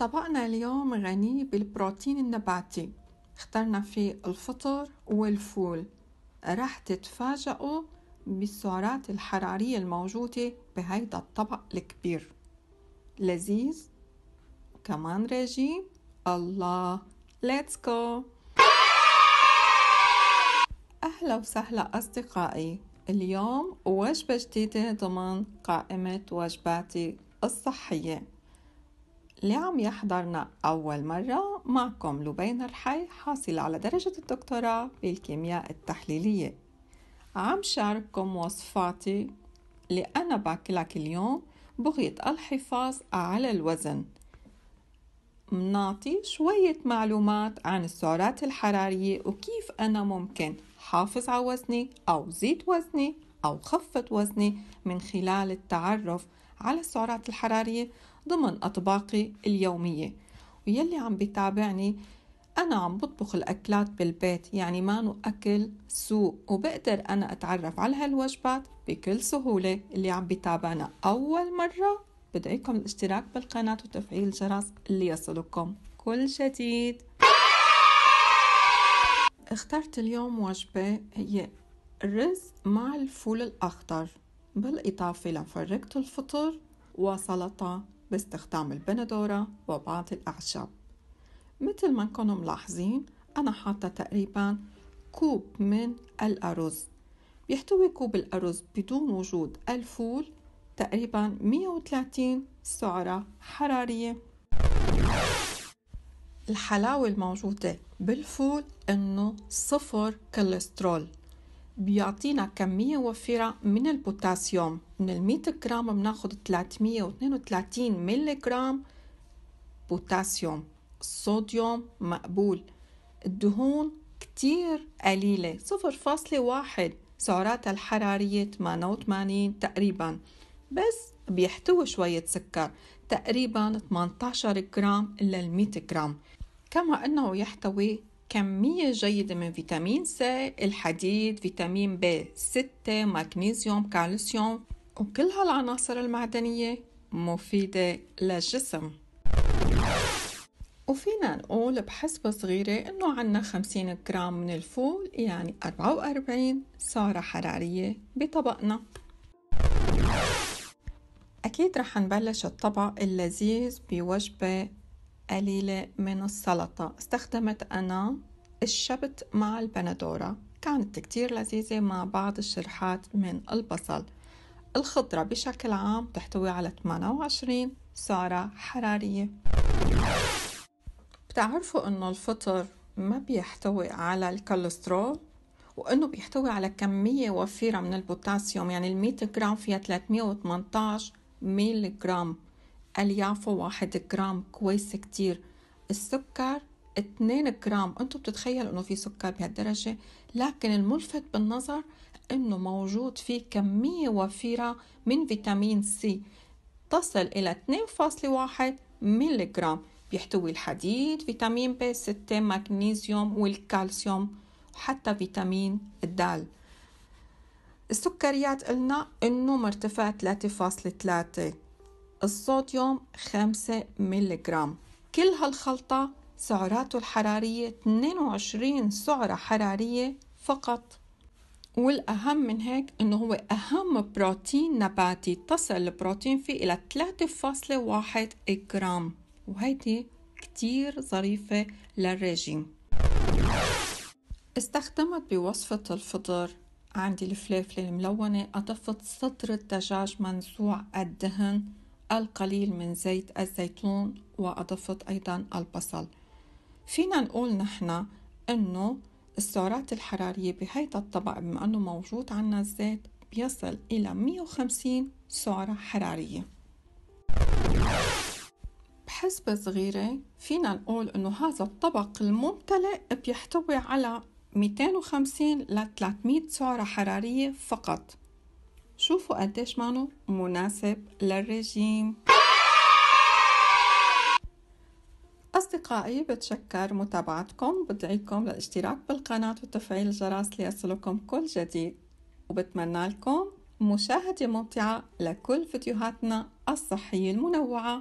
طبقنا اليوم غني بالبروتين النباتي اخترنا فيه الفطر والفول راح تتفاجئوا بالسعرات الحرارية الموجودة بهيدا الطبق الكبير لذيذ كمان راجي الله ليتس جو أهلا وسهلا أصدقائي اليوم وجبة جديدة ضمن قائمة وجباتي الصحية اللي عم يحضرنا أول مرة معكم لبين الحي حاصلة على درجة الدكتوراه بالكيمياء التحليلية عم شارككم وصفاتي اللي أنا باكلها كل يوم بغية الحفاظ على الوزن منعطي شوية معلومات عن السعرات الحرارية وكيف أنا ممكن حافظ على وزني أو زيد وزني أو خفض وزني من خلال التعرف على السعرات الحرارية ضمن أطباقي اليومية ويلي عم بتابعني أنا عم بطبخ الأكلات بالبيت يعني ما أكل سوء وبقدر أنا أتعرف على هالوجبات بكل سهولة اللي عم بتابعنا أول مرة بدعيكم الاشتراك بالقناة وتفعيل الجرس ليصلكم كل جديد اخترت اليوم وجبة هي الرز مع الفول الأخضر بالإضافة لفرقة الفطر وسلطة باستخدام البندورة وبعض الأعشاب مثل ما نكون ملاحظين أنا حاطة تقريبا كوب من الأرز بيحتوي كوب الأرز بدون وجود الفول تقريبا 130 سعرة حرارية الحلاوة الموجودة بالفول إنه صفر كوليسترول بيعطينا كمية وفيرة من البوتاسيوم من المية جرام بناخد 332 ملي جرام بوتاسيوم الصوديوم مقبول الدهون كتير قليلة صفر فاصلة واحد سعراتها الحرارية 88 تقريبا بس بيحتوي شوية سكر تقريبا 18 جرام إلى 100 جرام كما أنه يحتوي كمية جيدة من فيتامين سي الحديد فيتامين بي 6 مغنيسيوم كالسيوم وكل هالعناصر المعدنية مفيدة للجسم وفينا نقول بحسبة صغيرة إنه عنا 50 جرام من الفول يعني 44 سعرة حرارية بطبقنا أكيد رح نبلش الطبق اللذيذ بوجبة قليلة من السلطة استخدمت أنا الشبت مع البندورة كانت كتير لذيذة مع بعض الشرحات من البصل الخضرة بشكل عام تحتوي على 28 سعرة حرارية بتعرفوا أنه الفطر ما بيحتوي على الكوليسترول وأنه بيحتوي على كمية وفيرة من البوتاسيوم يعني ال 100 جرام فيها 318 ميلي جرام اليافو واحد جرام كويس كتير السكر 2 جرام انتو بتتخيلوا انه في سكر بهالدرجة لكن الملفت بالنظر انه موجود فيه كمية وفيرة من فيتامين سي تصل الى 2.1 ملي جرام بيحتوي الحديد فيتامين بي 6 ماغنيزيوم والكالسيوم وحتى فيتامين الدال السكريات قلنا انه مرتفع 3.3 الصوديوم 5 ملغرام كل هالخلطة سعراته الحرارية 22 سعرة حرارية فقط والأهم من هيك أنه هو أهم بروتين نباتي تصل البروتين فيه إلى 3.1 جرام وهيدي كتير ظريفة للريجيم استخدمت بوصفة الفطر عندي الفلافل الملونة أضفت سطر الدجاج منزوع الدهن القليل من زيت الزيتون وأضفت أيضا البصل فينا نقول نحن أنه السعرات الحرارية بهيدا الطبق بما أنه موجود عنا الزيت بيصل إلى 150 سعرة حرارية بحسبة صغيرة فينا نقول أنه هذا الطبق الممتلئ بيحتوي على 250 ل 300 سعرة حرارية فقط شوفوا قديش مانو مناسب للرجيم أصدقائي بتشكر متابعتكم بدعيكم للاشتراك بالقناة وتفعيل الجرس ليصلكم كل جديد وبتمنى لكم مشاهدة ممتعة لكل فيديوهاتنا الصحية المنوعة